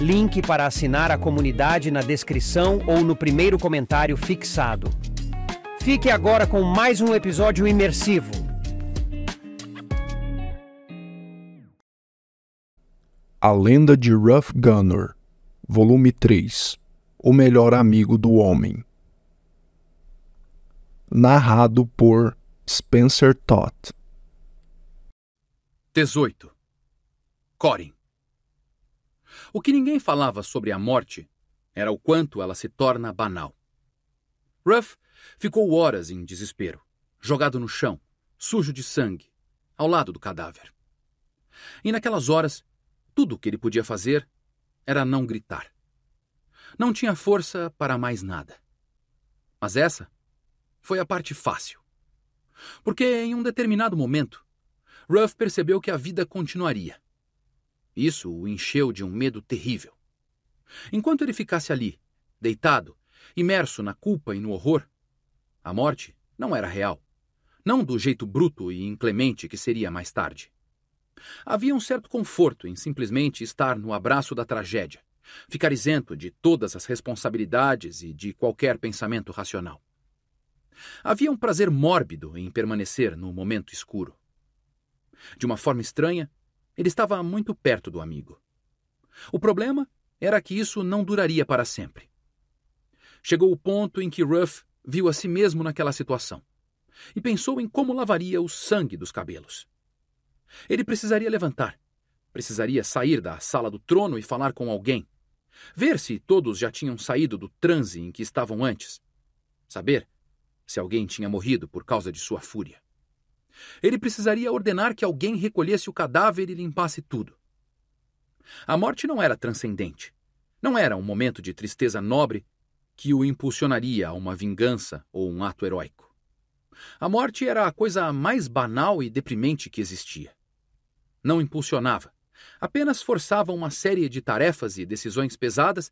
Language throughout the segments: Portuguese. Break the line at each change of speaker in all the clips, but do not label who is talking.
Link para assinar a comunidade na descrição ou no primeiro comentário fixado. Fique agora com mais um episódio imersivo. A Lenda de Ruff Gunner, Volume 3 O Melhor Amigo do Homem. Narrado por Spencer Todd. 18. Corin. O que ninguém falava sobre a morte era o quanto ela se torna banal. Ruff ficou horas em desespero, jogado no chão, sujo de sangue, ao lado do cadáver. E naquelas horas, tudo o que ele podia fazer era não gritar. Não tinha força para mais nada. Mas essa foi a parte fácil. Porque em um determinado momento, Ruff percebeu que a vida continuaria. Isso o encheu de um medo terrível. Enquanto ele ficasse ali, deitado, imerso na culpa e no horror, a morte não era real. Não do jeito bruto e inclemente que seria mais tarde. Havia um certo conforto em simplesmente estar no abraço da tragédia, ficar isento de todas as responsabilidades e de qualquer pensamento racional. Havia um prazer mórbido em permanecer no momento escuro. De uma forma estranha, ele estava muito perto do amigo. O problema era que isso não duraria para sempre. Chegou o ponto em que Ruff viu a si mesmo naquela situação e pensou em como lavaria o sangue dos cabelos. Ele precisaria levantar, precisaria sair da sala do trono e falar com alguém, ver se todos já tinham saído do transe em que estavam antes, saber se alguém tinha morrido por causa de sua fúria. Ele precisaria ordenar que alguém recolhesse o cadáver e limpasse tudo. A morte não era transcendente. Não era um momento de tristeza nobre que o impulsionaria a uma vingança ou um ato heróico. A morte era a coisa mais banal e deprimente que existia. Não impulsionava, apenas forçava uma série de tarefas e decisões pesadas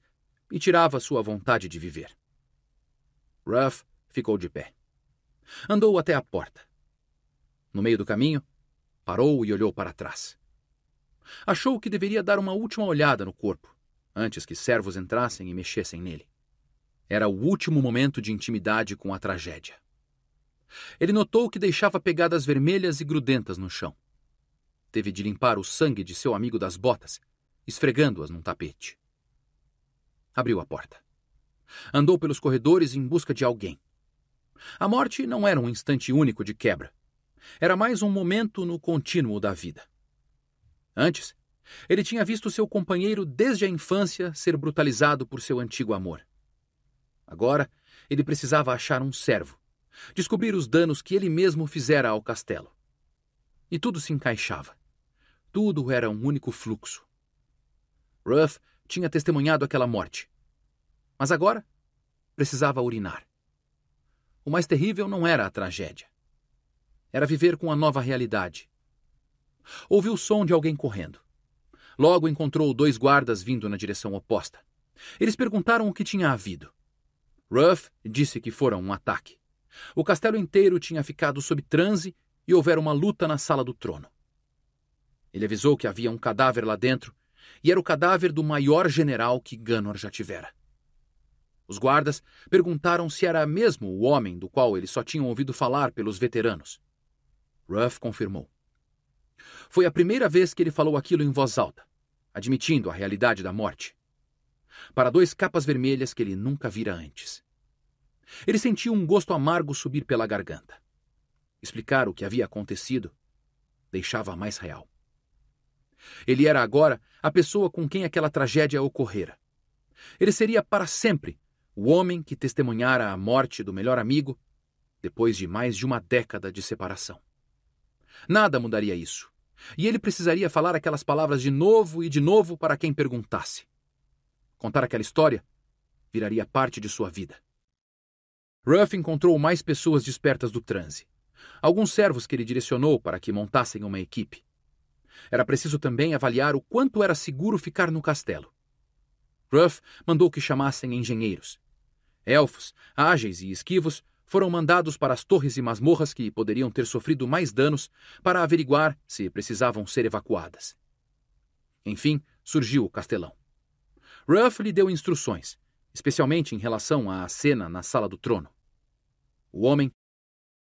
e tirava sua vontade de viver. Ruff ficou de pé. Andou até a porta. No meio do caminho, parou e olhou para trás. Achou que deveria dar uma última olhada no corpo, antes que servos entrassem e mexessem nele. Era o último momento de intimidade com a tragédia. Ele notou que deixava pegadas vermelhas e grudentas no chão. Teve de limpar o sangue de seu amigo das botas, esfregando-as num tapete. Abriu a porta. Andou pelos corredores em busca de alguém. A morte não era um instante único de quebra era mais um momento no contínuo da vida. Antes, ele tinha visto seu companheiro desde a infância ser brutalizado por seu antigo amor. Agora, ele precisava achar um servo, descobrir os danos que ele mesmo fizera ao castelo. E tudo se encaixava. Tudo era um único fluxo. Ruff tinha testemunhado aquela morte. Mas agora, precisava urinar. O mais terrível não era a tragédia. Era viver com a nova realidade. Ouviu o som de alguém correndo. Logo encontrou dois guardas vindo na direção oposta. Eles perguntaram o que tinha havido. Ruff disse que fora um ataque. O castelo inteiro tinha ficado sob transe e houvera uma luta na sala do trono. Ele avisou que havia um cadáver lá dentro, e era o cadáver do maior general que Ganor já tivera. Os guardas perguntaram se era mesmo o homem do qual eles só tinham ouvido falar pelos veteranos. Ruff confirmou. Foi a primeira vez que ele falou aquilo em voz alta, admitindo a realidade da morte. Para dois capas vermelhas que ele nunca vira antes. Ele sentiu um gosto amargo subir pela garganta. Explicar o que havia acontecido deixava mais real. Ele era agora a pessoa com quem aquela tragédia ocorrera. Ele seria para sempre o homem que testemunhara a morte do melhor amigo depois de mais de uma década de separação. Nada mudaria isso. E ele precisaria falar aquelas palavras de novo e de novo para quem perguntasse. Contar aquela história viraria parte de sua vida. Ruff encontrou mais pessoas despertas do transe. Alguns servos que ele direcionou para que montassem uma equipe. Era preciso também avaliar o quanto era seguro ficar no castelo. Ruff mandou que chamassem engenheiros. Elfos, ágeis e esquivos, foram mandados para as torres e masmorras que poderiam ter sofrido mais danos para averiguar se precisavam ser evacuadas. Enfim, surgiu o castelão. Ruff lhe deu instruções, especialmente em relação à cena na sala do trono. O homem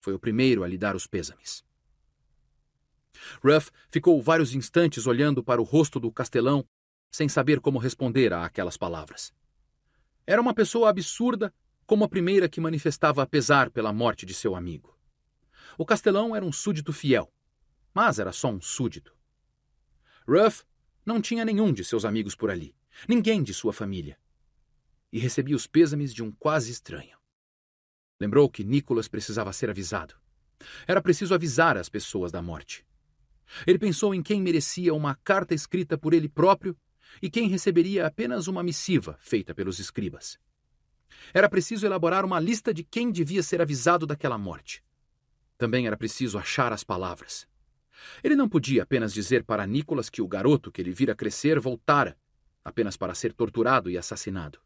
foi o primeiro a lhe dar os pêsames. Ruff ficou vários instantes olhando para o rosto do castelão, sem saber como responder a aquelas palavras. Era uma pessoa absurda como a primeira que manifestava pesar pela morte de seu amigo. O castelão era um súdito fiel, mas era só um súdito. Ruff não tinha nenhum de seus amigos por ali, ninguém de sua família. E recebia os pêsames de um quase estranho. Lembrou que Nicholas precisava ser avisado. Era preciso avisar as pessoas da morte. Ele pensou em quem merecia uma carta escrita por ele próprio e quem receberia apenas uma missiva feita pelos escribas. Era preciso elaborar uma lista de quem devia ser avisado daquela morte. Também era preciso achar as palavras. Ele não podia apenas dizer para Nicolas que o garoto que ele vira crescer voltara, apenas para ser torturado e assassinado.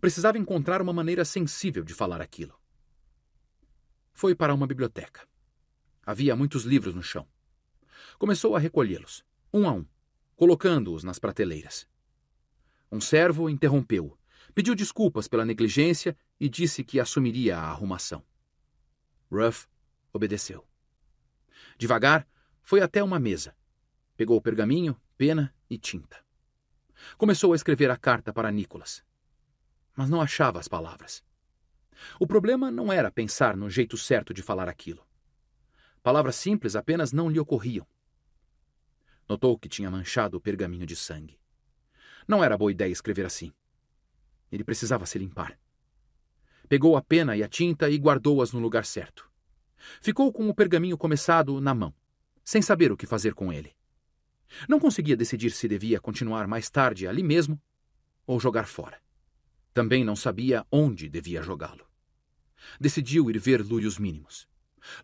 Precisava encontrar uma maneira sensível de falar aquilo. Foi para uma biblioteca. Havia muitos livros no chão. Começou a recolhê-los, um a um, colocando-os nas prateleiras. Um servo interrompeu-o Pediu desculpas pela negligência e disse que assumiria a arrumação. Ruff obedeceu. Devagar, foi até uma mesa. Pegou pergaminho, pena e tinta. Começou a escrever a carta para Nicholas. Mas não achava as palavras. O problema não era pensar no jeito certo de falar aquilo. Palavras simples apenas não lhe ocorriam. Notou que tinha manchado o pergaminho de sangue. Não era boa ideia escrever assim. Ele precisava se limpar. Pegou a pena e a tinta e guardou-as no lugar certo. Ficou com o pergaminho começado na mão, sem saber o que fazer com ele. Não conseguia decidir se devia continuar mais tarde ali mesmo ou jogar fora. Também não sabia onde devia jogá-lo. Decidiu ir ver Lúrios Mínimos.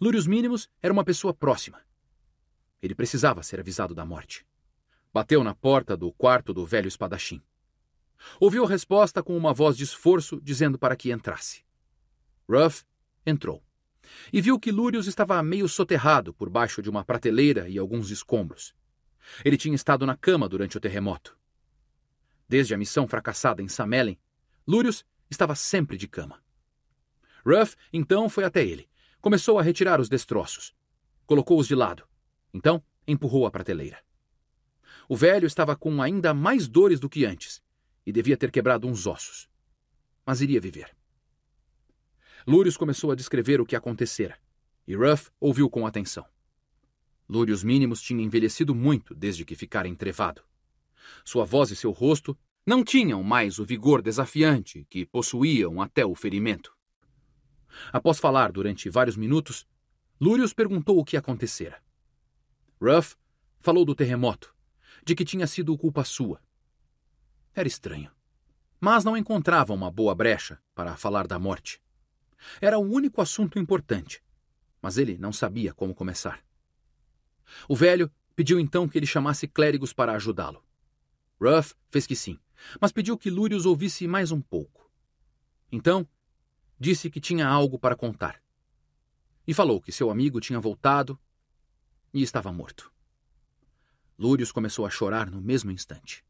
Lúrios Mínimos era uma pessoa próxima. Ele precisava ser avisado da morte. Bateu na porta do quarto do velho espadachim. Ouviu a resposta com uma voz de esforço dizendo para que entrasse. Ruff entrou e viu que Lúrius estava meio soterrado por baixo de uma prateleira e alguns escombros. Ele tinha estado na cama durante o terremoto. Desde a missão fracassada em Samelen, Lúrius estava sempre de cama. Ruff então foi até ele. Começou a retirar os destroços. Colocou-os de lado. Então empurrou a prateleira. O velho estava com ainda mais dores do que antes e devia ter quebrado uns ossos. Mas iria viver. Lúrius começou a descrever o que acontecera, e Ruff ouviu com atenção. Lúrius Mínimos tinha envelhecido muito desde que ficara entrevado. Sua voz e seu rosto não tinham mais o vigor desafiante que possuíam até o ferimento. Após falar durante vários minutos, Lúrius perguntou o que acontecera. Ruff falou do terremoto, de que tinha sido culpa sua, era estranho. Mas não encontrava uma boa brecha para falar da morte. Era o único assunto importante, mas ele não sabia como começar. O velho pediu então que ele chamasse clérigos para ajudá-lo. Ruff fez que sim, mas pediu que Lúrius ouvisse mais um pouco. Então, disse que tinha algo para contar. E falou que seu amigo tinha voltado e estava morto. Lúrius começou a chorar no mesmo instante.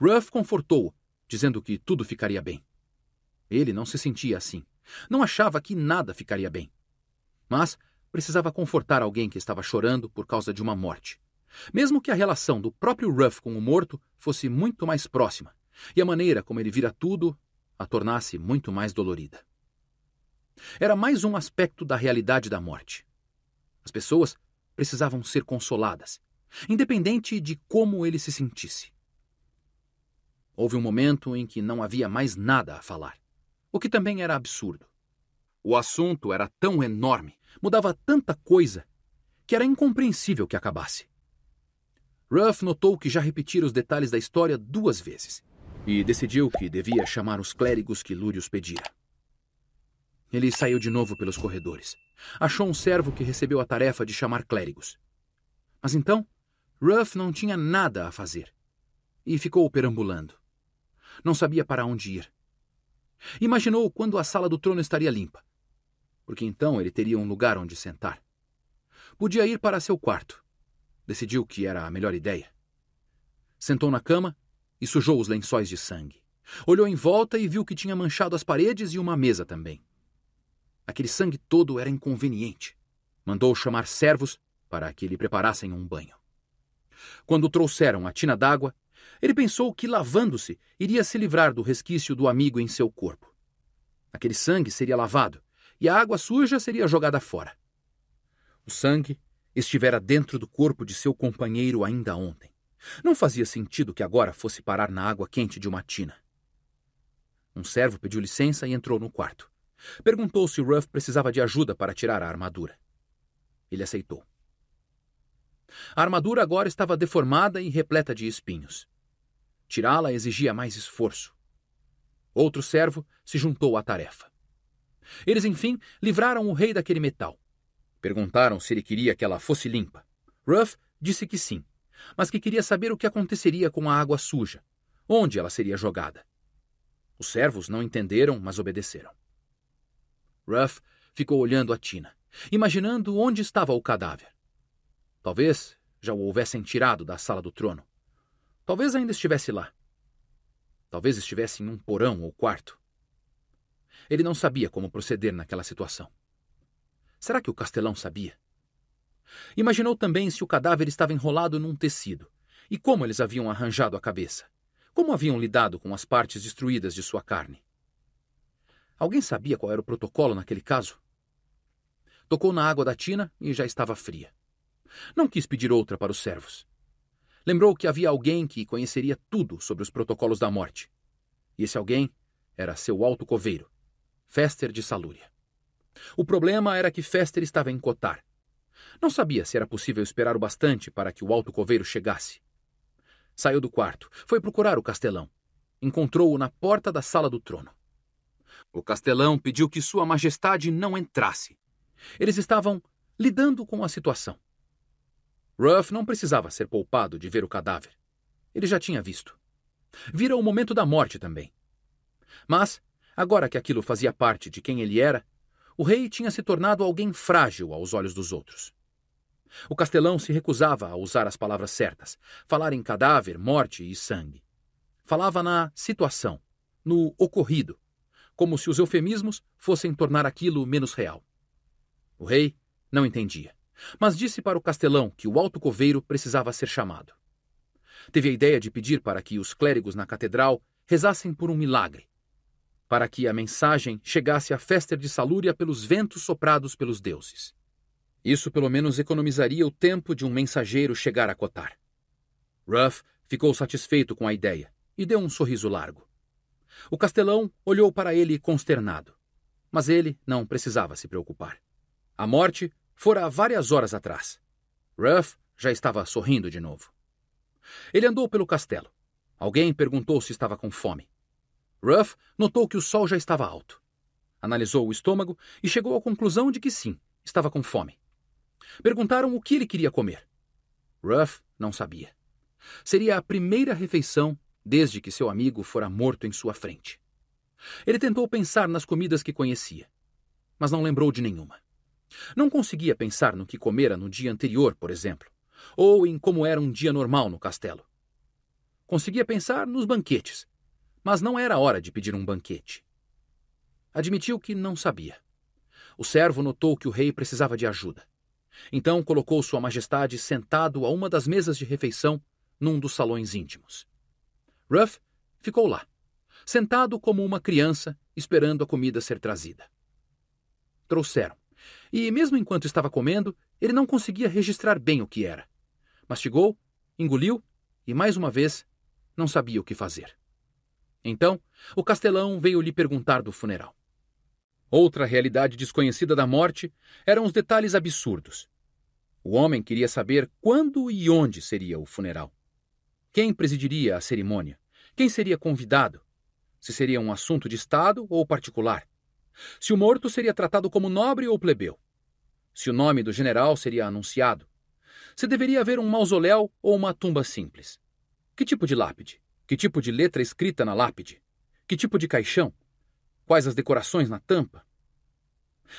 Ruff confortou-o, dizendo que tudo ficaria bem. Ele não se sentia assim. Não achava que nada ficaria bem. Mas precisava confortar alguém que estava chorando por causa de uma morte. Mesmo que a relação do próprio Ruff com o morto fosse muito mais próxima, e a maneira como ele vira tudo a tornasse muito mais dolorida. Era mais um aspecto da realidade da morte. As pessoas precisavam ser consoladas, independente de como ele se sentisse. Houve um momento em que não havia mais nada a falar, o que também era absurdo. O assunto era tão enorme, mudava tanta coisa, que era incompreensível que acabasse. Ruff notou que já repetira os detalhes da história duas vezes e decidiu que devia chamar os clérigos que Lúrius pedira. Ele saiu de novo pelos corredores. Achou um servo que recebeu a tarefa de chamar clérigos. Mas então, Ruff não tinha nada a fazer e ficou perambulando. Não sabia para onde ir. Imaginou quando a sala do trono estaria limpa, porque então ele teria um lugar onde sentar. Podia ir para seu quarto. Decidiu que era a melhor ideia. Sentou na cama e sujou os lençóis de sangue. Olhou em volta e viu que tinha manchado as paredes e uma mesa também. Aquele sangue todo era inconveniente. Mandou chamar servos para que lhe preparassem um banho. Quando trouxeram a tina d'água, ele pensou que, lavando-se, iria se livrar do resquício do amigo em seu corpo. Aquele sangue seria lavado e a água suja seria jogada fora. O sangue estivera dentro do corpo de seu companheiro ainda ontem. Não fazia sentido que agora fosse parar na água quente de uma tina. Um servo pediu licença e entrou no quarto. Perguntou se Ruff precisava de ajuda para tirar a armadura. Ele aceitou. A armadura agora estava deformada e repleta de espinhos. Tirá-la exigia mais esforço. Outro servo se juntou à tarefa. Eles, enfim, livraram o rei daquele metal. Perguntaram se ele queria que ela fosse limpa. Ruff disse que sim, mas que queria saber o que aconteceria com a água suja, onde ela seria jogada. Os servos não entenderam, mas obedeceram. Ruff ficou olhando a Tina, imaginando onde estava o cadáver. Talvez já o houvessem tirado da sala do trono. Talvez ainda estivesse lá. Talvez estivesse em um porão ou quarto. Ele não sabia como proceder naquela situação. Será que o castelão sabia? Imaginou também se o cadáver estava enrolado num tecido e como eles haviam arranjado a cabeça, como haviam lidado com as partes destruídas de sua carne. Alguém sabia qual era o protocolo naquele caso? Tocou na água da tina e já estava fria. Não quis pedir outra para os servos. Lembrou que havia alguém que conheceria tudo sobre os protocolos da morte. E esse alguém era seu alto coveiro, Fester de Salúria. O problema era que Fester estava em Cotar. Não sabia se era possível esperar o bastante para que o alto coveiro chegasse. Saiu do quarto, foi procurar o castelão. Encontrou-o na porta da sala do trono. O castelão pediu que Sua Majestade não entrasse. Eles estavam lidando com a situação. Ruff não precisava ser poupado de ver o cadáver. Ele já tinha visto. Vira o momento da morte também. Mas, agora que aquilo fazia parte de quem ele era, o rei tinha se tornado alguém frágil aos olhos dos outros. O castelão se recusava a usar as palavras certas, falar em cadáver, morte e sangue. Falava na situação, no ocorrido, como se os eufemismos fossem tornar aquilo menos real. O rei não entendia mas disse para o castelão que o alto coveiro precisava ser chamado. Teve a ideia de pedir para que os clérigos na catedral rezassem por um milagre, para que a mensagem chegasse à festa de Salúria pelos ventos soprados pelos deuses. Isso pelo menos economizaria o tempo de um mensageiro chegar a cotar. Ruff ficou satisfeito com a ideia e deu um sorriso largo. O castelão olhou para ele consternado, mas ele não precisava se preocupar. A morte Fora várias horas atrás. Ruff já estava sorrindo de novo. Ele andou pelo castelo. Alguém perguntou se estava com fome. Ruff notou que o sol já estava alto. Analisou o estômago e chegou à conclusão de que sim, estava com fome. Perguntaram o que ele queria comer. Ruff não sabia. Seria a primeira refeição desde que seu amigo fora morto em sua frente. Ele tentou pensar nas comidas que conhecia, mas não lembrou de nenhuma. Não conseguia pensar no que comera no dia anterior, por exemplo, ou em como era um dia normal no castelo. Conseguia pensar nos banquetes, mas não era hora de pedir um banquete. Admitiu que não sabia. O servo notou que o rei precisava de ajuda. Então colocou Sua Majestade sentado a uma das mesas de refeição num dos salões íntimos. Ruff ficou lá, sentado como uma criança, esperando a comida ser trazida. Trouxeram. E, mesmo enquanto estava comendo, ele não conseguia registrar bem o que era. Mastigou, engoliu e, mais uma vez, não sabia o que fazer. Então, o castelão veio lhe perguntar do funeral. Outra realidade desconhecida da morte eram os detalhes absurdos. O homem queria saber quando e onde seria o funeral. Quem presidiria a cerimônia? Quem seria convidado? Se seria um assunto de Estado ou particular? se o morto seria tratado como nobre ou plebeu, se o nome do general seria anunciado, se deveria haver um mausoléu ou uma tumba simples. Que tipo de lápide? Que tipo de letra escrita na lápide? Que tipo de caixão? Quais as decorações na tampa?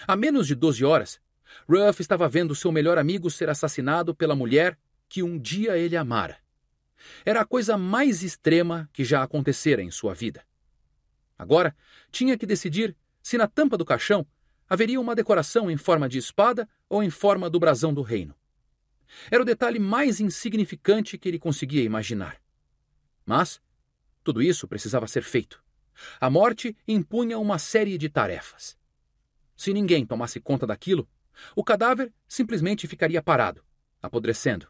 A menos de 12 horas, Ruff estava vendo seu melhor amigo ser assassinado pela mulher que um dia ele amara. Era a coisa mais extrema que já acontecera em sua vida. Agora, tinha que decidir se na tampa do caixão haveria uma decoração em forma de espada ou em forma do brasão do reino. Era o detalhe mais insignificante que ele conseguia imaginar. Mas tudo isso precisava ser feito. A morte impunha uma série de tarefas. Se ninguém tomasse conta daquilo, o cadáver simplesmente ficaria parado, apodrecendo.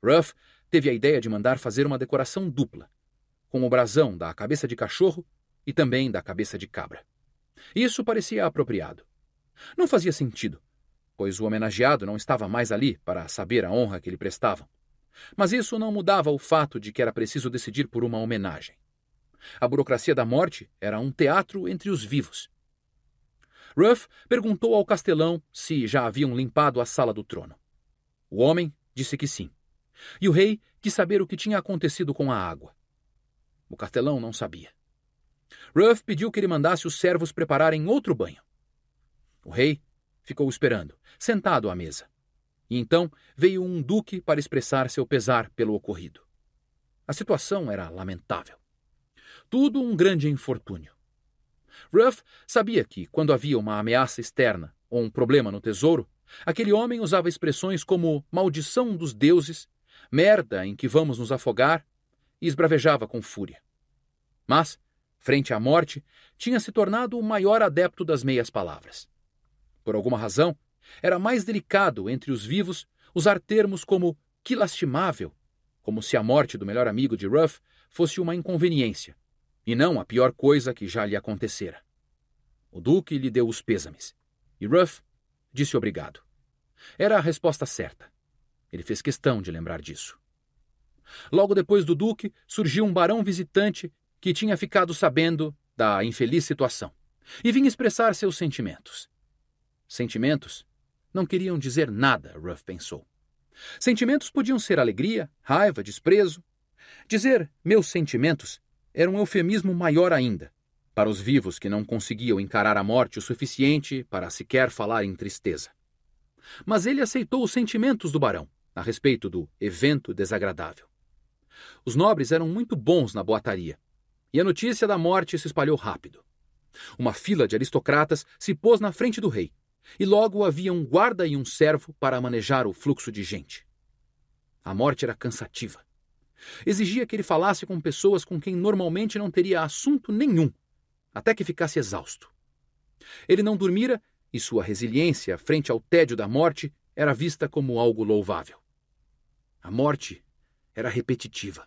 Ruff teve a ideia de mandar fazer uma decoração dupla, com o brasão da cabeça de cachorro e também da cabeça de cabra. Isso parecia apropriado. Não fazia sentido, pois o homenageado não estava mais ali para saber a honra que lhe prestavam. Mas isso não mudava o fato de que era preciso decidir por uma homenagem. A burocracia da morte era um teatro entre os vivos. Ruff perguntou ao castelão se já haviam limpado a sala do trono. O homem disse que sim. E o rei quis saber o que tinha acontecido com a água. O castelão não sabia. Ruff pediu que ele mandasse os servos prepararem outro banho. O rei ficou esperando, sentado à mesa. E então veio um duque para expressar seu pesar pelo ocorrido. A situação era lamentável. Tudo um grande infortúnio. Ruff sabia que, quando havia uma ameaça externa ou um problema no tesouro, aquele homem usava expressões como maldição dos deuses, merda em que vamos nos afogar, e esbravejava com fúria. Mas frente à morte, tinha se tornado o maior adepto das meias palavras. Por alguma razão, era mais delicado entre os vivos usar termos como que lastimável, como se a morte do melhor amigo de Ruff fosse uma inconveniência, e não a pior coisa que já lhe acontecera. O Duque lhe deu os pêsames, e Ruff disse obrigado. Era a resposta certa. Ele fez questão de lembrar disso. Logo depois do Duque, surgiu um barão visitante que tinha ficado sabendo da infeliz situação e vinha expressar seus sentimentos. Sentimentos não queriam dizer nada, Ruff pensou. Sentimentos podiam ser alegria, raiva, desprezo. Dizer meus sentimentos era um eufemismo maior ainda para os vivos que não conseguiam encarar a morte o suficiente para sequer falar em tristeza. Mas ele aceitou os sentimentos do barão a respeito do evento desagradável. Os nobres eram muito bons na boataria e a notícia da morte se espalhou rápido. Uma fila de aristocratas se pôs na frente do rei, e logo havia um guarda e um servo para manejar o fluxo de gente. A morte era cansativa. Exigia que ele falasse com pessoas com quem normalmente não teria assunto nenhum, até que ficasse exausto. Ele não dormira e sua resiliência frente ao tédio da morte era vista como algo louvável. A morte era repetitiva.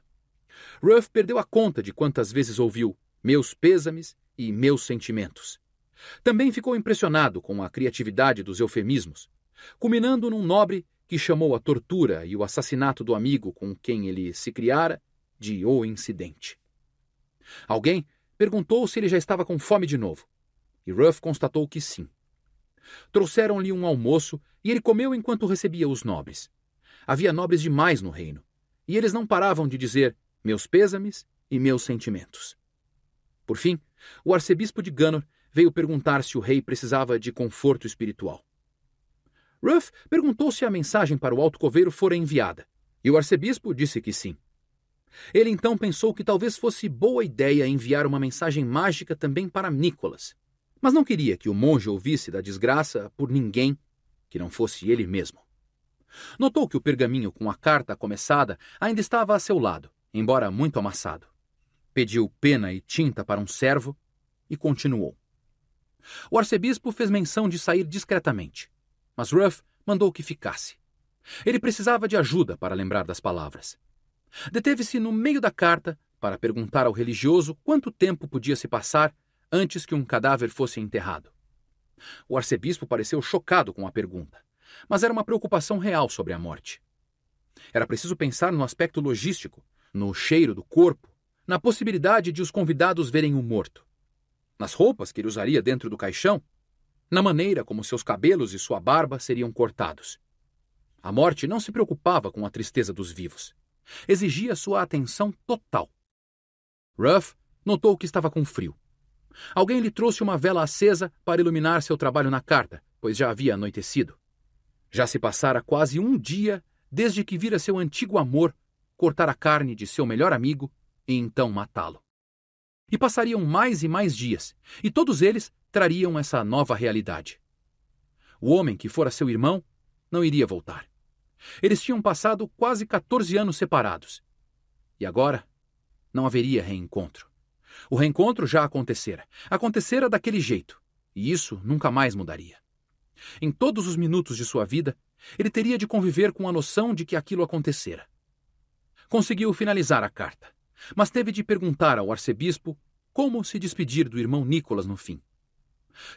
Ruff perdeu a conta de quantas vezes ouviu meus pêsames e meus sentimentos. Também ficou impressionado com a criatividade dos eufemismos, culminando num nobre que chamou a tortura e o assassinato do amigo com quem ele se criara de o incidente. Alguém perguntou se ele já estava com fome de novo, e Ruff constatou que sim. Trouxeram-lhe um almoço e ele comeu enquanto recebia os nobres. Havia nobres demais no reino, e eles não paravam de dizer meus pêsames e meus sentimentos. Por fim, o arcebispo de Gunnor veio perguntar se o rei precisava de conforto espiritual. Ruff perguntou se a mensagem para o alto coveiro fora enviada, e o arcebispo disse que sim. Ele então pensou que talvez fosse boa ideia enviar uma mensagem mágica também para Nicholas, mas não queria que o monge ouvisse da desgraça por ninguém que não fosse ele mesmo. Notou que o pergaminho com a carta começada ainda estava a seu lado, embora muito amassado. Pediu pena e tinta para um servo e continuou. O arcebispo fez menção de sair discretamente, mas Ruff mandou que ficasse. Ele precisava de ajuda para lembrar das palavras. Deteve-se no meio da carta para perguntar ao religioso quanto tempo podia se passar antes que um cadáver fosse enterrado. O arcebispo pareceu chocado com a pergunta, mas era uma preocupação real sobre a morte. Era preciso pensar no aspecto logístico no cheiro do corpo, na possibilidade de os convidados verem o morto, nas roupas que ele usaria dentro do caixão, na maneira como seus cabelos e sua barba seriam cortados. A morte não se preocupava com a tristeza dos vivos. Exigia sua atenção total. Ruff notou que estava com frio. Alguém lhe trouxe uma vela acesa para iluminar seu trabalho na carta, pois já havia anoitecido. Já se passara quase um dia desde que vira seu antigo amor cortar a carne de seu melhor amigo e então matá-lo. E passariam mais e mais dias, e todos eles trariam essa nova realidade. O homem que fora seu irmão não iria voltar. Eles tinham passado quase 14 anos separados. E agora não haveria reencontro. O reencontro já acontecera. Acontecera daquele jeito. E isso nunca mais mudaria. Em todos os minutos de sua vida, ele teria de conviver com a noção de que aquilo acontecera conseguiu finalizar a carta, mas teve de perguntar ao arcebispo como se despedir do irmão Nicolas no fim.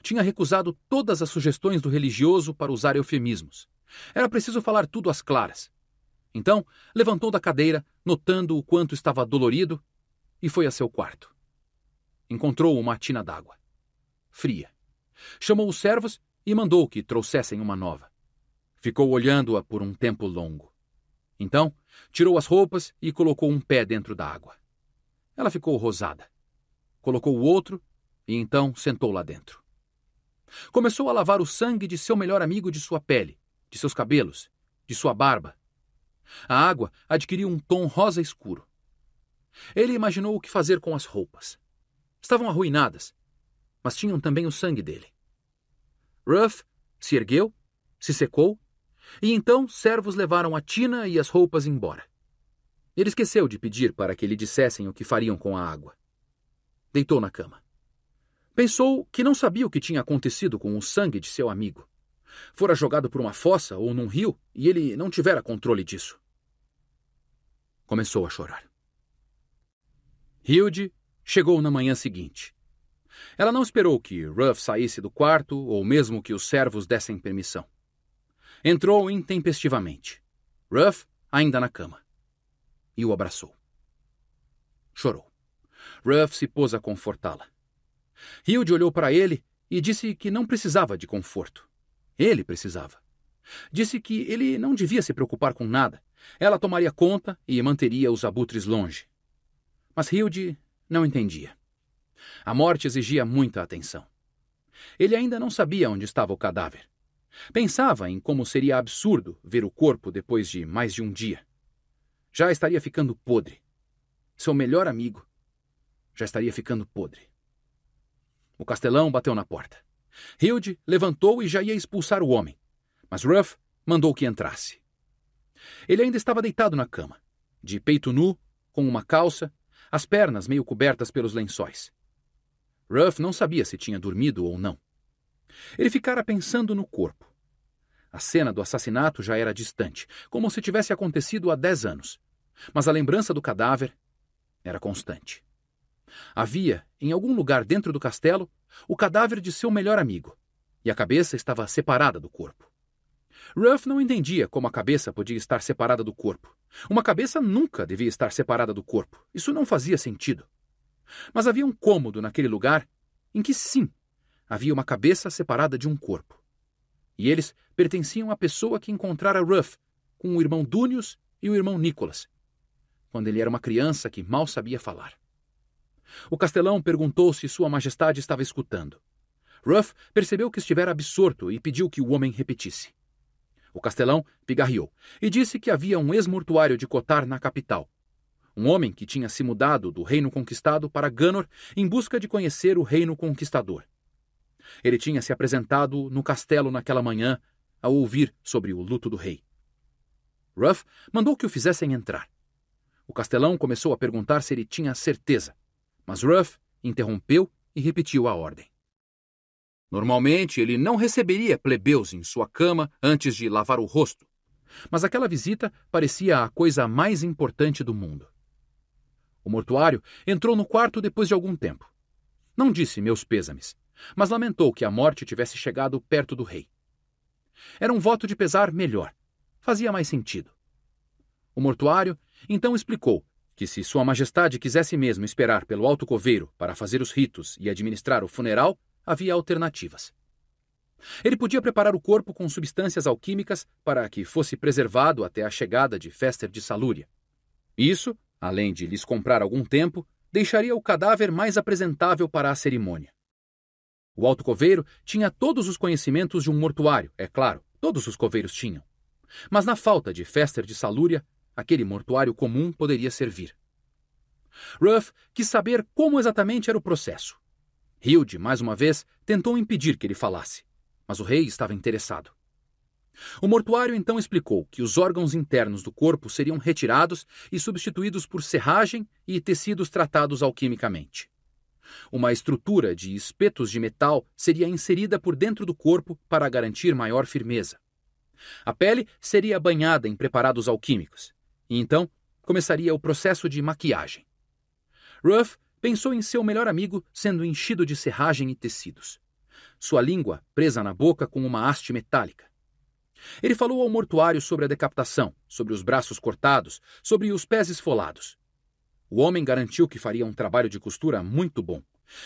Tinha recusado todas as sugestões do religioso para usar eufemismos. Era preciso falar tudo às claras. Então, levantou da cadeira, notando o quanto estava dolorido, e foi a seu quarto. Encontrou uma tina d'água. Fria. Chamou os servos e mandou que trouxessem uma nova. Ficou olhando-a por um tempo longo. Então, Tirou as roupas e colocou um pé dentro da água. Ela ficou rosada. Colocou o outro e então sentou lá dentro. Começou a lavar o sangue de seu melhor amigo de sua pele, de seus cabelos, de sua barba. A água adquiriu um tom rosa escuro. Ele imaginou o que fazer com as roupas. Estavam arruinadas, mas tinham também o sangue dele. Ruff se ergueu, se secou e então servos levaram a tina e as roupas embora. Ele esqueceu de pedir para que lhe dissessem o que fariam com a água. Deitou na cama. Pensou que não sabia o que tinha acontecido com o sangue de seu amigo. Fora jogado por uma fossa ou num rio e ele não tivera controle disso. Começou a chorar. Hilde chegou na manhã seguinte. Ela não esperou que Ruff saísse do quarto ou mesmo que os servos dessem permissão. Entrou intempestivamente. Ruff, ainda na cama. E o abraçou. Chorou. Ruff se pôs a confortá-la. Hilde olhou para ele e disse que não precisava de conforto. Ele precisava. Disse que ele não devia se preocupar com nada. Ela tomaria conta e manteria os abutres longe. Mas Hilde não entendia. A morte exigia muita atenção. Ele ainda não sabia onde estava o cadáver. Pensava em como seria absurdo ver o corpo depois de mais de um dia. Já estaria ficando podre. Seu melhor amigo já estaria ficando podre. O castelão bateu na porta. Hilde levantou e já ia expulsar o homem, mas Ruff mandou que entrasse. Ele ainda estava deitado na cama, de peito nu, com uma calça, as pernas meio cobertas pelos lençóis. Ruff não sabia se tinha dormido ou não. Ele ficara pensando no corpo. A cena do assassinato já era distante, como se tivesse acontecido há dez anos. Mas a lembrança do cadáver era constante. Havia, em algum lugar dentro do castelo, o cadáver de seu melhor amigo, e a cabeça estava separada do corpo. Ruff não entendia como a cabeça podia estar separada do corpo. Uma cabeça nunca devia estar separada do corpo. Isso não fazia sentido. Mas havia um cômodo naquele lugar em que sim havia uma cabeça separada de um corpo. E eles pertenciam à pessoa que encontrara Ruff, com o irmão Dúnios e o irmão Nicholas, quando ele era uma criança que mal sabia falar. O castelão perguntou se Sua Majestade estava escutando. Ruff percebeu que estivera absorto e pediu que o homem repetisse. O castelão pigarreou e disse que havia um ex-mortuário de Cotar na capital. Um homem que tinha se mudado do reino conquistado para Ganor em busca de conhecer o reino conquistador. Ele tinha se apresentado no castelo naquela manhã a ouvir sobre o luto do rei. Ruff mandou que o fizessem entrar. O castelão começou a perguntar se ele tinha certeza, mas Ruff interrompeu e repetiu a ordem. Normalmente ele não receberia plebeus em sua cama antes de lavar o rosto, mas aquela visita parecia a coisa mais importante do mundo. O mortuário entrou no quarto depois de algum tempo. Não disse meus pêsames, mas lamentou que a morte tivesse chegado perto do rei. Era um voto de pesar melhor, fazia mais sentido. O mortuário então explicou que, se Sua Majestade quisesse mesmo esperar pelo alto coveiro para fazer os ritos e administrar o funeral, havia alternativas. Ele podia preparar o corpo com substâncias alquímicas para que fosse preservado até a chegada de Fester de Salúria. Isso, além de lhes comprar algum tempo, deixaria o cadáver mais apresentável para a cerimônia. O alto coveiro tinha todos os conhecimentos de um mortuário, é claro, todos os coveiros tinham. Mas na falta de Fester de Salúria, aquele mortuário comum poderia servir. Ruff quis saber como exatamente era o processo. Hilde, mais uma vez, tentou impedir que ele falasse, mas o rei estava interessado. O mortuário então explicou que os órgãos internos do corpo seriam retirados e substituídos por serragem e tecidos tratados alquimicamente. Uma estrutura de espetos de metal seria inserida por dentro do corpo para garantir maior firmeza. A pele seria banhada em preparados alquímicos, e então começaria o processo de maquiagem. Ruff pensou em seu melhor amigo sendo enchido de serragem e tecidos, sua língua presa na boca com uma haste metálica. Ele falou ao mortuário sobre a decapitação, sobre os braços cortados, sobre os pés esfolados. O homem garantiu que faria um trabalho de costura muito bom.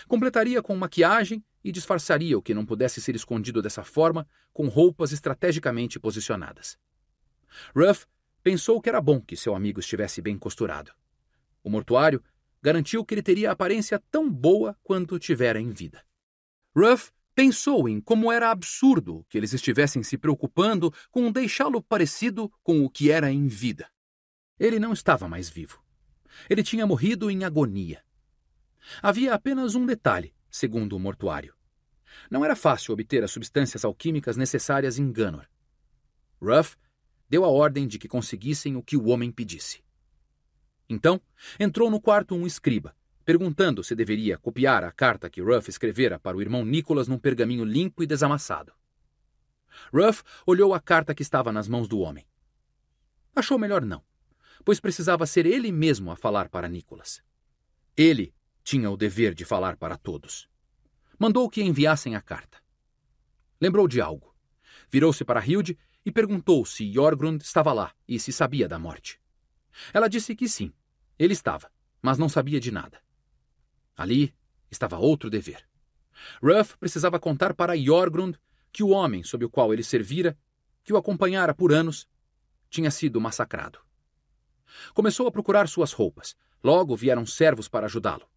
Completaria com maquiagem e disfarçaria o que não pudesse ser escondido dessa forma com roupas estrategicamente posicionadas. Ruff pensou que era bom que seu amigo estivesse bem costurado. O mortuário garantiu que ele teria aparência tão boa quanto tivera em vida. Ruff pensou em como era absurdo que eles estivessem se preocupando com deixá-lo parecido com o que era em vida. Ele não estava mais vivo. Ele tinha morrido em agonia. Havia apenas um detalhe, segundo o mortuário. Não era fácil obter as substâncias alquímicas necessárias em Ganor. Ruff deu a ordem de que conseguissem o que o homem pedisse. Então, entrou no quarto um escriba, perguntando se deveria copiar a carta que Ruff escrevera para o irmão Nicholas num pergaminho limpo e desamassado. Ruff olhou a carta que estava nas mãos do homem. Achou melhor não pois precisava ser ele mesmo a falar para Nicolas. Ele tinha o dever de falar para todos. Mandou que enviassem a carta. Lembrou de algo. Virou-se para Hilde e perguntou se Jorgrund estava lá e se sabia da morte. Ela disse que sim, ele estava, mas não sabia de nada. Ali estava outro dever. Ruff precisava contar para Jorgrund que o homem sob o qual ele servira, que o acompanhara por anos, tinha sido massacrado. Começou a procurar suas roupas. Logo vieram servos para ajudá-lo.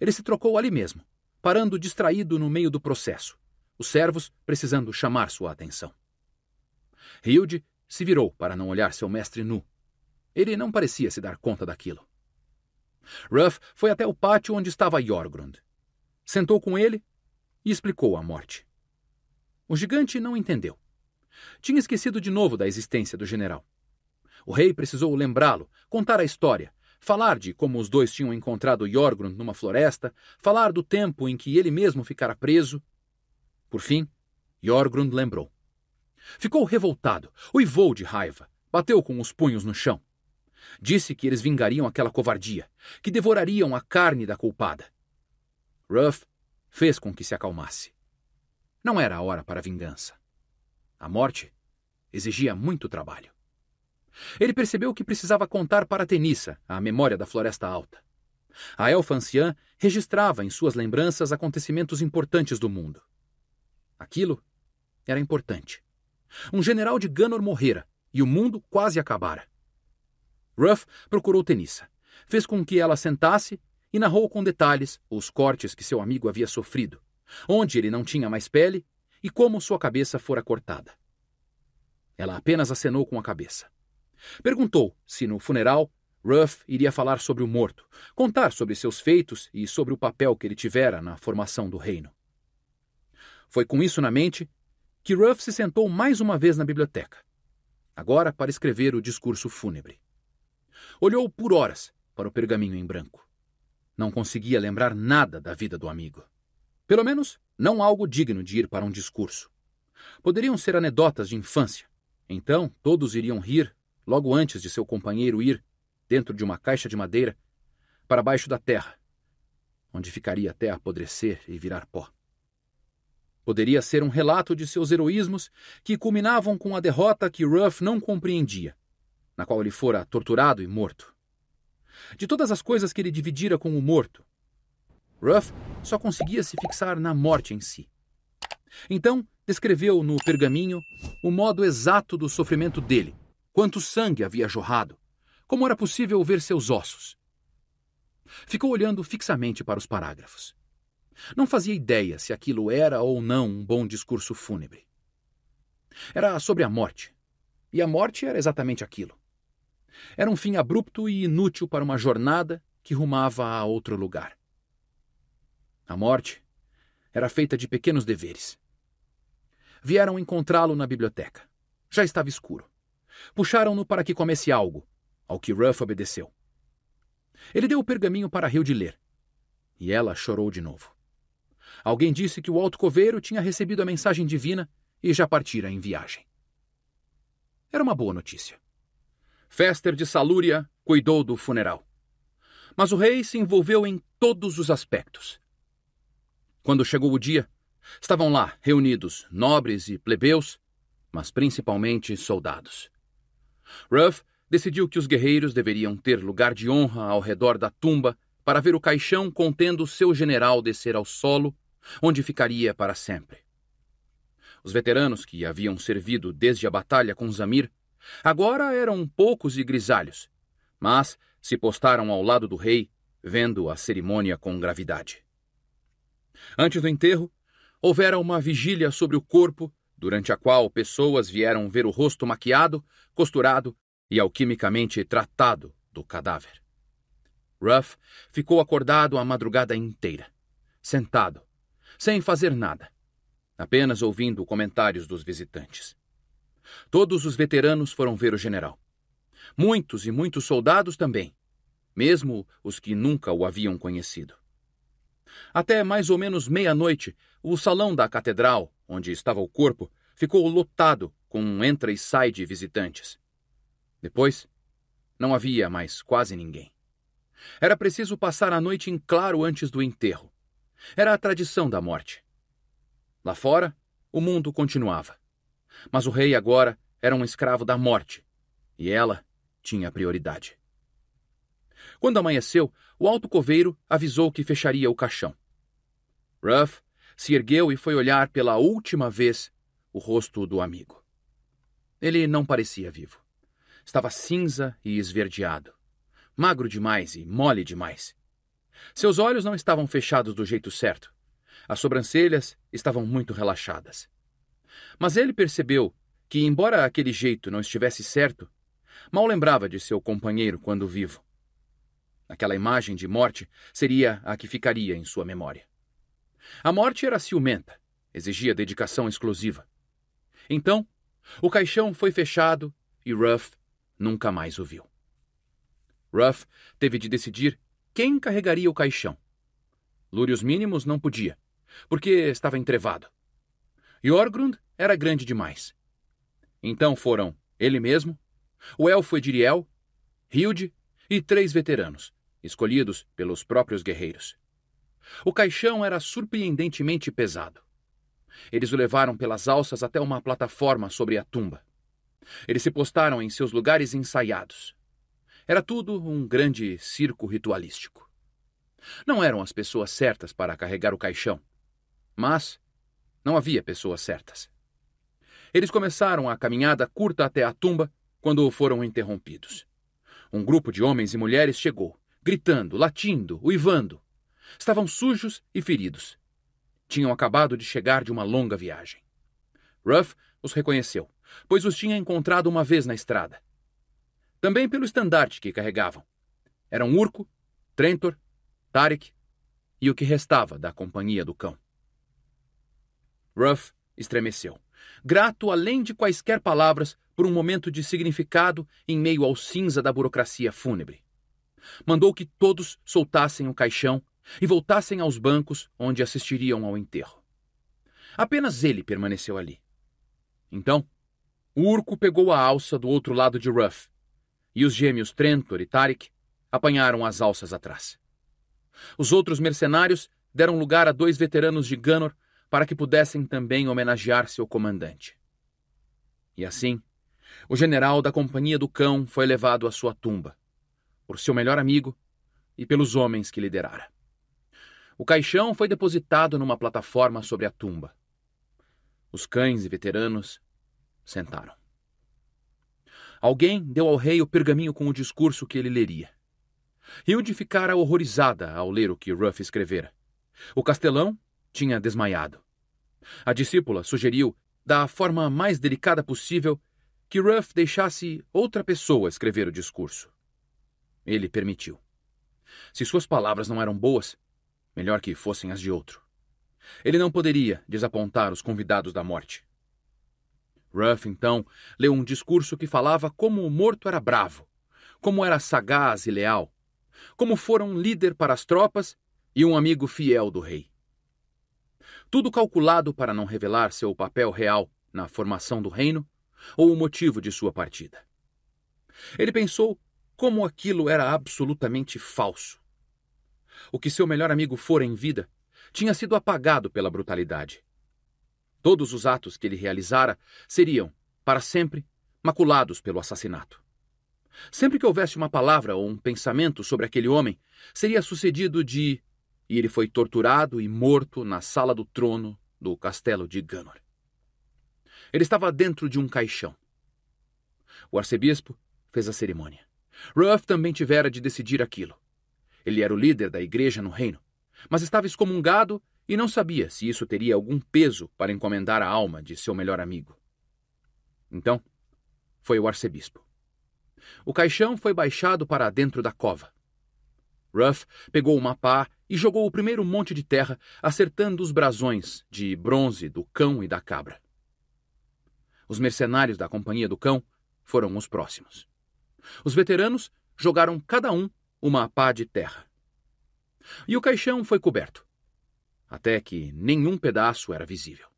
Ele se trocou ali mesmo, parando distraído no meio do processo, os servos precisando chamar sua atenção. Hilde se virou para não olhar seu mestre nu. Ele não parecia se dar conta daquilo. Ruff foi até o pátio onde estava Jorgrund. Sentou com ele e explicou a morte. O gigante não entendeu. Tinha esquecido de novo da existência do general. O rei precisou lembrá-lo, contar a história, falar de como os dois tinham encontrado Jorgrund numa floresta, falar do tempo em que ele mesmo ficara preso. Por fim, Jorgrund lembrou. Ficou revoltado, uivou de raiva, bateu com os punhos no chão. Disse que eles vingariam aquela covardia, que devorariam a carne da culpada. Ruff fez com que se acalmasse. Não era a hora para vingança. A morte exigia muito trabalho. Ele percebeu que precisava contar para Tenissa, a memória da Floresta Alta. A elfa anciã registrava em suas lembranças acontecimentos importantes do mundo. Aquilo era importante. Um general de Ganor morrera e o mundo quase acabara. Ruff procurou Tenissa, fez com que ela sentasse e narrou com detalhes os cortes que seu amigo havia sofrido, onde ele não tinha mais pele e como sua cabeça fora cortada. Ela apenas acenou com a cabeça. Perguntou se no funeral Ruff iria falar sobre o morto, contar sobre seus feitos e sobre o papel que ele tivera na formação do reino. Foi com isso na mente que Ruff se sentou mais uma vez na biblioteca, agora para escrever o discurso fúnebre. Olhou por horas para o pergaminho em branco. Não conseguia lembrar nada da vida do amigo. Pelo menos, não algo digno de ir para um discurso. Poderiam ser anedotas de infância. Então, todos iriam rir logo antes de seu companheiro ir, dentro de uma caixa de madeira, para baixo da terra, onde ficaria até apodrecer e virar pó. Poderia ser um relato de seus heroísmos que culminavam com a derrota que Ruff não compreendia, na qual ele fora torturado e morto. De todas as coisas que ele dividira com o morto, Ruff só conseguia se fixar na morte em si. Então, descreveu no pergaminho o modo exato do sofrimento dele, Quanto sangue havia jorrado! Como era possível ver seus ossos? Ficou olhando fixamente para os parágrafos. Não fazia ideia se aquilo era ou não um bom discurso fúnebre. Era sobre a morte. E a morte era exatamente aquilo. Era um fim abrupto e inútil para uma jornada que rumava a outro lugar. A morte era feita de pequenos deveres. Vieram encontrá-lo na biblioteca. Já estava escuro. Puxaram-no para que comesse algo, ao que Ruff obedeceu. Ele deu o pergaminho para Rio de ler, e ela chorou de novo. Alguém disse que o alto coveiro tinha recebido a mensagem divina e já partira em viagem. Era uma boa notícia. Fester de Salúria cuidou do funeral. Mas o rei se envolveu em todos os aspectos. Quando chegou o dia, estavam lá reunidos nobres e plebeus, mas principalmente soldados. Ruff decidiu que os guerreiros deveriam ter lugar de honra ao redor da tumba para ver o caixão contendo seu general descer ao solo, onde ficaria para sempre. Os veteranos que haviam servido desde a batalha com Zamir agora eram poucos e grisalhos, mas se postaram ao lado do rei, vendo a cerimônia com gravidade. Antes do enterro, houvera uma vigília sobre o corpo durante a qual pessoas vieram ver o rosto maquiado, costurado e alquimicamente tratado do cadáver. Ruff ficou acordado a madrugada inteira, sentado, sem fazer nada, apenas ouvindo comentários dos visitantes. Todos os veteranos foram ver o general. Muitos e muitos soldados também, mesmo os que nunca o haviam conhecido. Até mais ou menos meia-noite, o salão da catedral, onde estava o corpo, ficou lotado com um entra e sai de visitantes. Depois, não havia mais quase ninguém. Era preciso passar a noite em claro antes do enterro. Era a tradição da morte. Lá fora, o mundo continuava. Mas o rei agora era um escravo da morte, e ela tinha prioridade. Quando amanheceu, o alto coveiro avisou que fecharia o caixão. Ruff se ergueu e foi olhar pela última vez o rosto do amigo. Ele não parecia vivo. Estava cinza e esverdeado, magro demais e mole demais. Seus olhos não estavam fechados do jeito certo. As sobrancelhas estavam muito relaxadas. Mas ele percebeu que, embora aquele jeito não estivesse certo, mal lembrava de seu companheiro quando vivo. Aquela imagem de morte seria a que ficaria em sua memória. A morte era ciumenta, exigia dedicação exclusiva. Então, o caixão foi fechado e Ruff nunca mais o viu. Ruff teve de decidir quem carregaria o caixão. Lúrios Mínimos não podia, porque estava entrevado. Jorgrund era grande demais. Então foram ele mesmo, o elfo Ediriel, Hilde e três veteranos, escolhidos pelos próprios guerreiros. O caixão era surpreendentemente pesado. Eles o levaram pelas alças até uma plataforma sobre a tumba. Eles se postaram em seus lugares ensaiados. Era tudo um grande circo ritualístico. Não eram as pessoas certas para carregar o caixão, mas não havia pessoas certas. Eles começaram a caminhada curta até a tumba quando foram interrompidos. Um grupo de homens e mulheres chegou gritando, latindo, uivando. Estavam sujos e feridos. Tinham acabado de chegar de uma longa viagem. Ruff os reconheceu, pois os tinha encontrado uma vez na estrada. Também pelo estandarte que carregavam. Eram Urco, Trentor, Tarek e o que restava da companhia do cão. Ruff estremeceu, grato além de quaisquer palavras por um momento de significado em meio ao cinza da burocracia fúnebre. Mandou que todos soltassem o caixão e voltassem aos bancos onde assistiriam ao enterro. Apenas ele permaneceu ali. Então, o urco pegou a alça do outro lado de Ruff, e os gêmeos Trentor e Tarik apanharam as alças atrás. Os outros mercenários deram lugar a dois veteranos de Ganor para que pudessem também homenagear seu comandante. E assim, o general da Companhia do Cão foi levado à sua tumba, por seu melhor amigo e pelos homens que liderara. O caixão foi depositado numa plataforma sobre a tumba. Os cães e veteranos sentaram. Alguém deu ao rei o pergaminho com o discurso que ele leria. Hilde ficara horrorizada ao ler o que Ruff escrevera. O castelão tinha desmaiado. A discípula sugeriu, da forma mais delicada possível, que Ruff deixasse outra pessoa escrever o discurso. Ele permitiu. Se suas palavras não eram boas, melhor que fossem as de outro. Ele não poderia desapontar os convidados da morte. Ruff, então, leu um discurso que falava como o morto era bravo, como era sagaz e leal, como fora um líder para as tropas e um amigo fiel do rei. Tudo calculado para não revelar seu papel real na formação do reino ou o motivo de sua partida. Ele pensou como aquilo era absolutamente falso. O que seu melhor amigo fora em vida tinha sido apagado pela brutalidade. Todos os atos que ele realizara seriam, para sempre, maculados pelo assassinato. Sempre que houvesse uma palavra ou um pensamento sobre aquele homem, seria sucedido de. E ele foi torturado e morto na sala do trono do castelo de Ganor. Ele estava dentro de um caixão. O arcebispo fez a cerimônia. Ruff também tivera de decidir aquilo. Ele era o líder da igreja no reino, mas estava excomungado e não sabia se isso teria algum peso para encomendar a alma de seu melhor amigo. Então, foi o arcebispo. O caixão foi baixado para dentro da cova. Ruff pegou uma pá e jogou o primeiro monte de terra, acertando os brasões de bronze do cão e da cabra. Os mercenários da Companhia do Cão foram os próximos. Os veteranos jogaram cada um uma pá de terra. E o caixão foi coberto, até que nenhum pedaço era visível.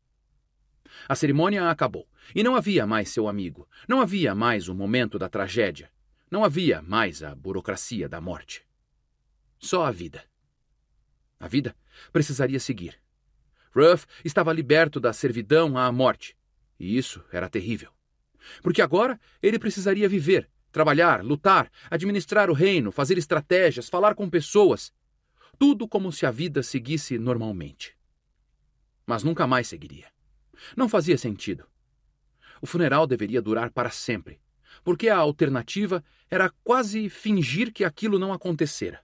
A cerimônia acabou, e não havia mais seu amigo, não havia mais o momento da tragédia, não havia mais a burocracia da morte. Só a vida. A vida precisaria seguir. Ruff estava liberto da servidão à morte, e isso era terrível. Porque agora ele precisaria viver Trabalhar, lutar, administrar o reino, fazer estratégias, falar com pessoas. Tudo como se a vida seguisse normalmente. Mas nunca mais seguiria. Não fazia sentido. O funeral deveria durar para sempre, porque a alternativa era quase fingir que aquilo não acontecera.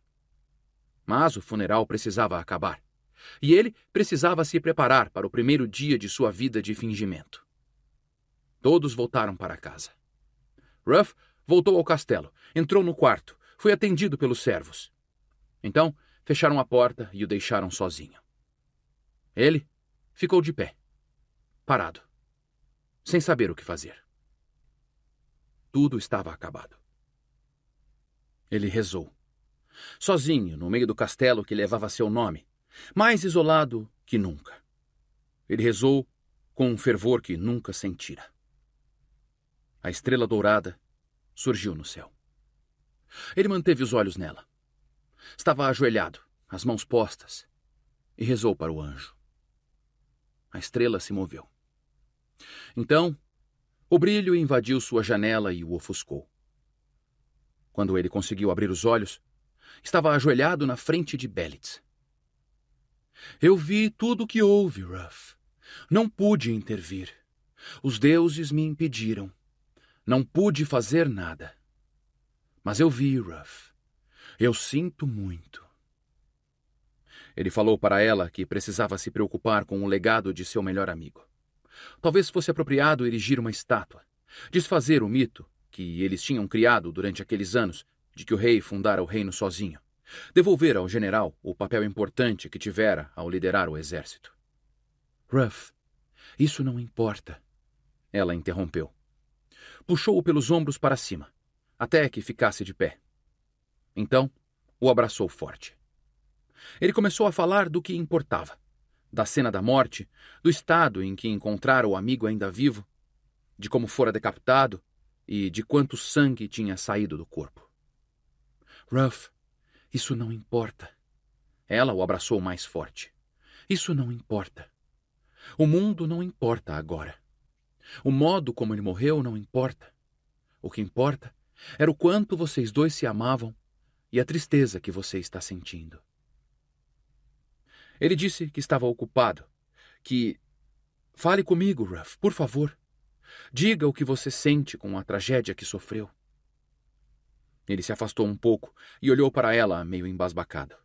Mas o funeral precisava acabar, e ele precisava se preparar para o primeiro dia de sua vida de fingimento. Todos voltaram para casa. Ruff Voltou ao castelo, entrou no quarto, foi atendido pelos servos. Então, fecharam a porta e o deixaram sozinho. Ele ficou de pé, parado, sem saber o que fazer. Tudo estava acabado. Ele rezou. Sozinho, no meio do castelo que levava seu nome, mais isolado que nunca. Ele rezou com um fervor que nunca sentira. A estrela dourada surgiu no céu. Ele manteve os olhos nela. Estava ajoelhado, as mãos postas, e rezou para o anjo. A estrela se moveu. Então, o brilho invadiu sua janela e o ofuscou. Quando ele conseguiu abrir os olhos, estava ajoelhado na frente de Belitz. Eu vi tudo o que houve, Ruff. Não pude intervir. Os deuses me impediram. Não pude fazer nada. Mas eu vi, Ruff. Eu sinto muito. Ele falou para ela que precisava se preocupar com o legado de seu melhor amigo. Talvez fosse apropriado erigir uma estátua, desfazer o mito que eles tinham criado durante aqueles anos de que o rei fundara o reino sozinho, devolver ao general o papel importante que tivera ao liderar o exército. Ruff, isso não importa, ela interrompeu puxou-o pelos ombros para cima, até que ficasse de pé. Então, o abraçou forte. Ele começou a falar do que importava, da cena da morte, do estado em que encontrara o amigo ainda vivo, de como fora decapitado e de quanto sangue tinha saído do corpo. Ruff, isso não importa. Ela o abraçou mais forte. Isso não importa. O mundo não importa agora. O modo como ele morreu não importa. O que importa era o quanto vocês dois se amavam e a tristeza que você está sentindo. Ele disse que estava ocupado, que. Fale comigo, Ruff, por favor. Diga o que você sente com a tragédia que sofreu. Ele se afastou um pouco e olhou para ela, meio embasbacado.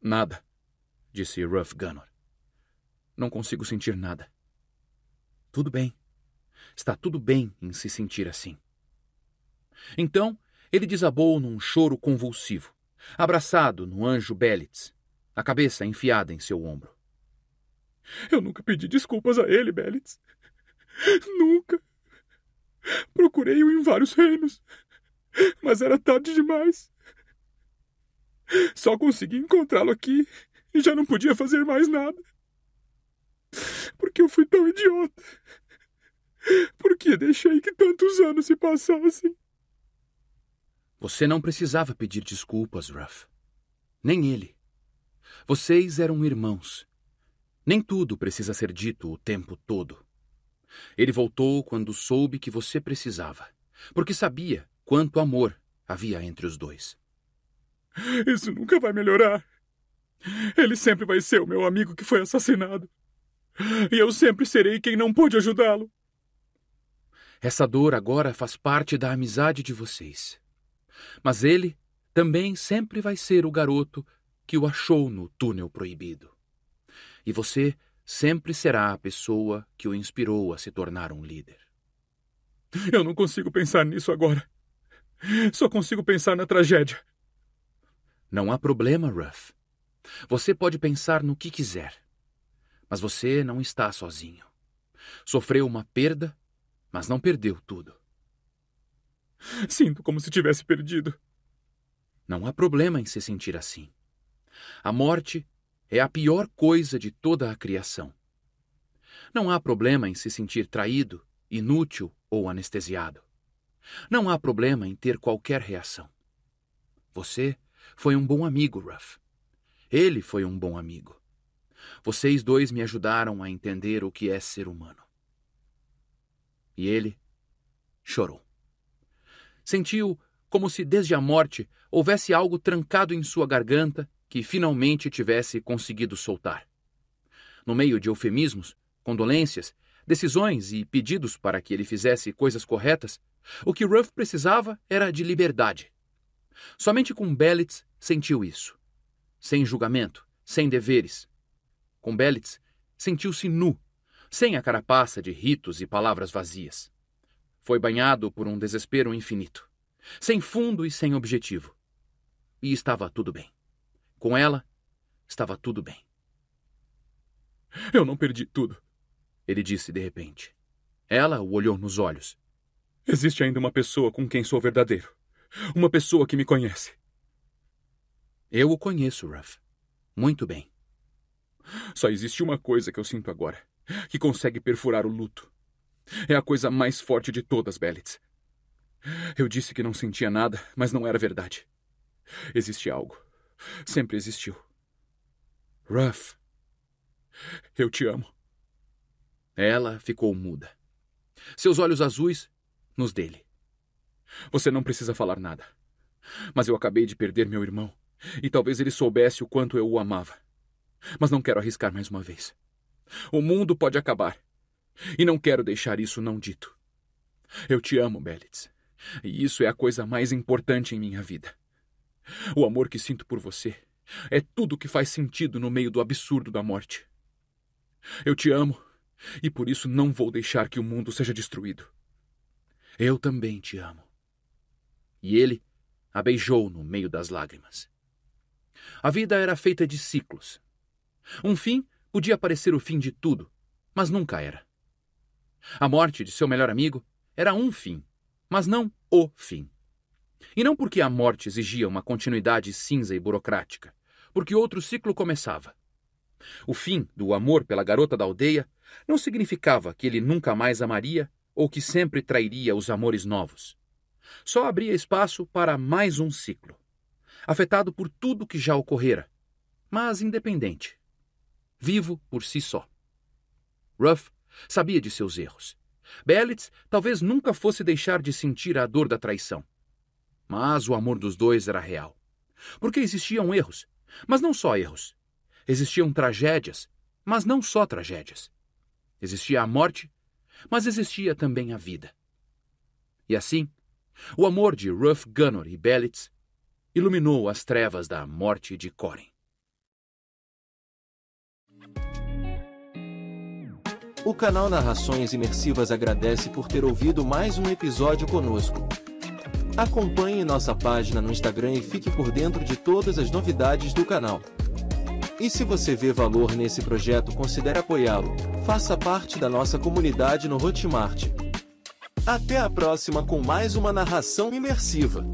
Nada, disse Ruff Gunnor. Não consigo sentir nada. Tudo bem. Está tudo bem em se sentir assim. Então, ele desabou num choro convulsivo, abraçado no anjo Belitz, a cabeça enfiada em seu ombro. Eu nunca pedi desculpas a ele, Belitz. Nunca. Procurei-o em vários reinos, mas era tarde demais. Só consegui encontrá-lo aqui e já não podia fazer mais nada que eu fui tão idiota? Por que deixei que tantos anos se passassem? Você não precisava pedir desculpas, Ruff. Nem ele. Vocês eram irmãos. Nem tudo precisa ser dito o tempo todo. Ele voltou quando soube que você precisava, porque sabia quanto amor havia entre os dois. Isso nunca vai melhorar. Ele sempre vai ser o meu amigo que foi assassinado. E eu sempre serei quem não pôde ajudá-lo. Essa dor agora faz parte da amizade de vocês. Mas ele também sempre vai ser o garoto que o achou no túnel proibido. E você sempre será a pessoa que o inspirou a se tornar um líder. Eu não consigo pensar nisso agora. Só consigo pensar na tragédia. Não há problema, Ruff. Você pode pensar no que quiser. Mas você não está sozinho. Sofreu uma perda, mas não perdeu tudo. Sinto como se tivesse perdido. Não há problema em se sentir assim. A morte é a pior coisa de toda a criação. Não há problema em se sentir traído, inútil ou anestesiado. Não há problema em ter qualquer reação. Você foi um bom amigo, Ruff. Ele foi um bom amigo. Vocês dois me ajudaram a entender o que é ser humano. E ele chorou. Sentiu como se desde a morte houvesse algo trancado em sua garganta que finalmente tivesse conseguido soltar. No meio de eufemismos, condolências, decisões e pedidos para que ele fizesse coisas corretas, o que Ruff precisava era de liberdade. Somente com Bellitz sentiu isso. Sem julgamento, sem deveres, com Belitz, sentiu-se nu, sem a carapaça de ritos e palavras vazias. Foi banhado por um desespero infinito, sem fundo e sem objetivo. E estava tudo bem. Com ela, estava tudo bem. Eu não perdi tudo, ele disse de repente. Ela o olhou nos olhos. Existe ainda uma pessoa com quem sou verdadeiro. Uma pessoa que me conhece. Eu o conheço, Ruff. Muito bem. Só existe uma coisa que eu sinto agora, que consegue perfurar o luto. É a coisa mais forte de todas, Bellitz. Eu disse que não sentia nada, mas não era verdade. Existe algo. Sempre existiu. Ruff, eu te amo. Ela ficou muda. Seus olhos azuis nos dele. Você não precisa falar nada. Mas eu acabei de perder meu irmão, e talvez ele soubesse o quanto eu o amava. Mas não quero arriscar mais uma vez. O mundo pode acabar. E não quero deixar isso não dito. Eu te amo, Belitz. E isso é a coisa mais importante em minha vida. O amor que sinto por você é tudo que faz sentido no meio do absurdo da morte. Eu te amo e por isso não vou deixar que o mundo seja destruído. Eu também te amo. E ele a beijou no meio das lágrimas. A vida era feita de ciclos. Um fim podia parecer o fim de tudo, mas nunca era. A morte de seu melhor amigo era um fim, mas não o fim. E não porque a morte exigia uma continuidade cinza e burocrática, porque outro ciclo começava. O fim do amor pela garota da aldeia não significava que ele nunca mais amaria ou que sempre trairia os amores novos. Só abria espaço para mais um ciclo, afetado por tudo que já ocorrera, mas independente vivo por si só. Ruff sabia de seus erros. Bellitz talvez nunca fosse deixar de sentir a dor da traição. Mas o amor dos dois era real. Porque existiam erros, mas não só erros. Existiam tragédias, mas não só tragédias. Existia a morte, mas existia também a vida. E assim, o amor de Ruff Gunnor e Bellitz iluminou as trevas da morte de Corin. O canal Narrações Imersivas agradece por ter ouvido mais um episódio conosco. Acompanhe nossa página no Instagram e fique por dentro de todas as novidades do canal. E se você vê valor nesse projeto, considere apoiá-lo. Faça parte da nossa comunidade no Hotmart. Até a próxima com mais uma narração imersiva.